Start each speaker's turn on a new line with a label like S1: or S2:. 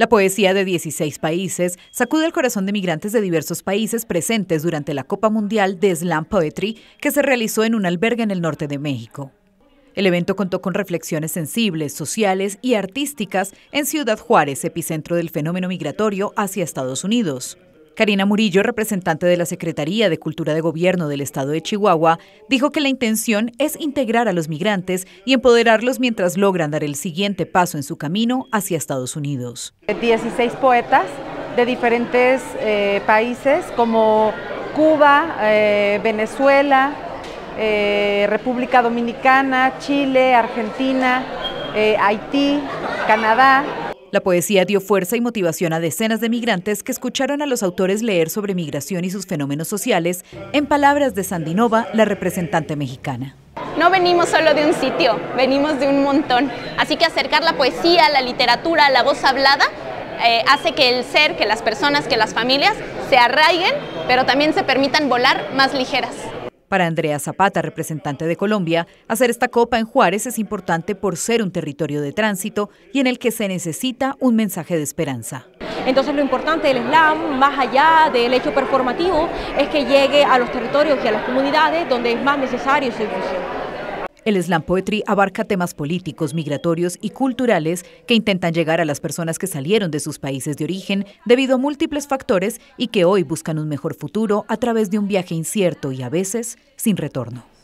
S1: La poesía de 16 países sacude el corazón de migrantes de diversos países presentes durante la Copa Mundial de Slam Poetry que se realizó en un albergue en el norte de México. El evento contó con reflexiones sensibles, sociales y artísticas en Ciudad Juárez, epicentro del fenómeno migratorio hacia Estados Unidos. Karina Murillo, representante de la Secretaría de Cultura de Gobierno del Estado de Chihuahua, dijo que la intención es integrar a los migrantes y empoderarlos mientras logran dar el siguiente paso en su camino hacia Estados Unidos.
S2: 16 poetas de diferentes eh, países como Cuba, eh, Venezuela,
S1: eh, República Dominicana, Chile, Argentina, Haití, Canadá, la poesía dio fuerza y motivación a decenas de migrantes que escucharon a los autores leer sobre migración y sus fenómenos sociales, en palabras de Sandinova, la representante mexicana.
S3: No venimos solo de un sitio, venimos de un montón. Así que acercar la poesía, la literatura, la voz hablada, eh, hace que el ser, que las personas, que las familias se arraiguen, pero también se permitan volar más ligeras.
S1: Para Andrea Zapata, representante de Colombia, hacer esta copa en Juárez es importante por ser un territorio de tránsito y en el que se necesita un mensaje de esperanza.
S4: Entonces lo importante del slam, más allá del hecho performativo, es que llegue a los territorios y a las comunidades donde es más necesario su difusión.
S1: El slam poetry abarca temas políticos, migratorios y culturales que intentan llegar a las personas que salieron de sus países de origen debido a múltiples factores y que hoy buscan un mejor futuro a través de un viaje incierto y a veces sin retorno.